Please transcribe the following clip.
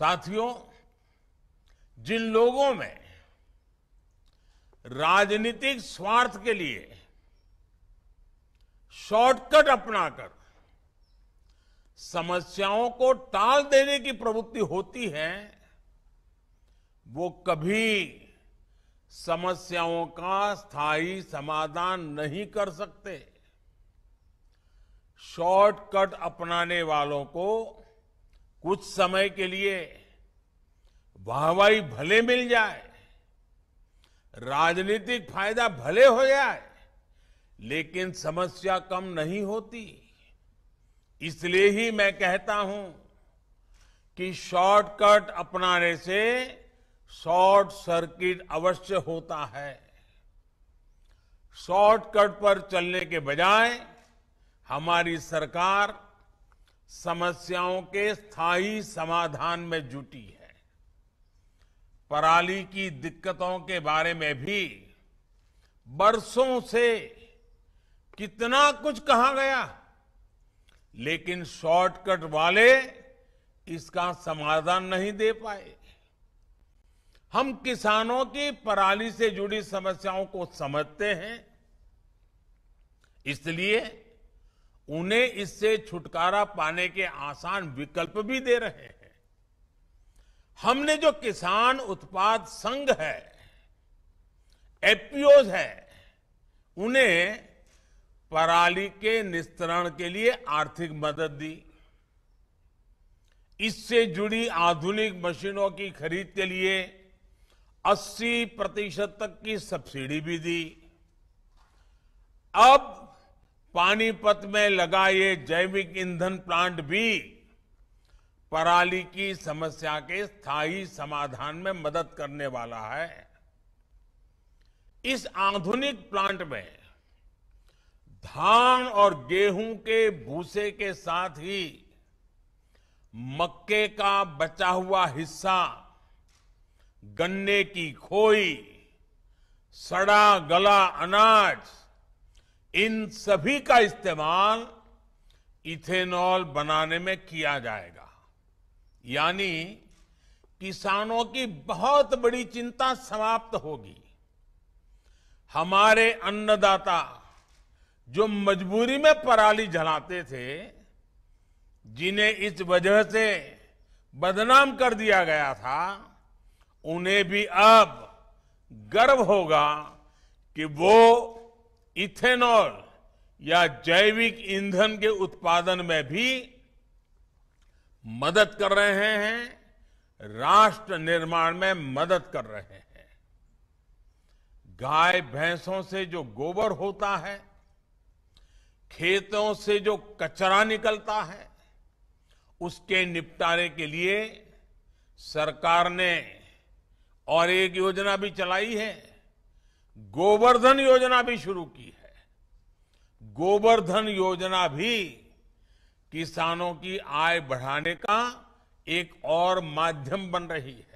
साथियों जिन लोगों में राजनीतिक स्वार्थ के लिए शॉर्टकट अपनाकर समस्याओं को टाल देने की प्रवृत्ति होती है वो कभी समस्याओं का स्थायी समाधान नहीं कर सकते शॉर्टकट अपनाने वालों को कुछ समय के लिए वाहवाही भले मिल जाए राजनीतिक फायदा भले हो जाए लेकिन समस्या कम नहीं होती इसलिए ही मैं कहता हूं कि शॉर्टकट अपनाने से शॉर्ट सर्किट अवश्य होता है शॉर्टकट पर चलने के बजाय हमारी सरकार समस्याओं के स्थायी समाधान में जुटी है पराली की दिक्कतों के बारे में भी बरसों से कितना कुछ कहा गया लेकिन शॉर्टकट वाले इसका समाधान नहीं दे पाए हम किसानों की पराली से जुड़ी समस्याओं को समझते हैं इसलिए उन्हें इससे छुटकारा पाने के आसान विकल्प भी दे रहे हैं हमने जो किसान उत्पाद संघ है एपीओज है उन्हें पराली के निस्तरण के लिए आर्थिक मदद दी इससे जुड़ी आधुनिक मशीनों की खरीद के लिए 80 प्रतिशत तक की सब्सिडी भी दी अब पानीपत में लगा ये जैविक ईंधन प्लांट भी पराली की समस्या के स्थायी समाधान में मदद करने वाला है इस आधुनिक प्लांट में धान और गेहूं के भूसे के साथ ही मक्के का बचा हुआ हिस्सा गन्ने की खोई सड़ा गला अनाज इन सभी का इस्तेमाल इथेनॉल बनाने में किया जाएगा यानी किसानों की बहुत बड़ी चिंता समाप्त होगी हमारे अन्नदाता जो मजबूरी में पराली जलाते थे जिन्हें इस वजह से बदनाम कर दिया गया था उन्हें भी अब गर्व होगा कि वो इथेनॉल या जैविक ईंधन के उत्पादन में भी मदद कर रहे हैं राष्ट्र निर्माण में मदद कर रहे हैं गाय भैंसों से जो गोबर होता है खेतों से जो कचरा निकलता है उसके निपटारे के लिए सरकार ने और एक योजना भी चलाई है गोवर्धन योजना भी शुरू की है गोवर्धन योजना भी किसानों की आय बढ़ाने का एक और माध्यम बन रही है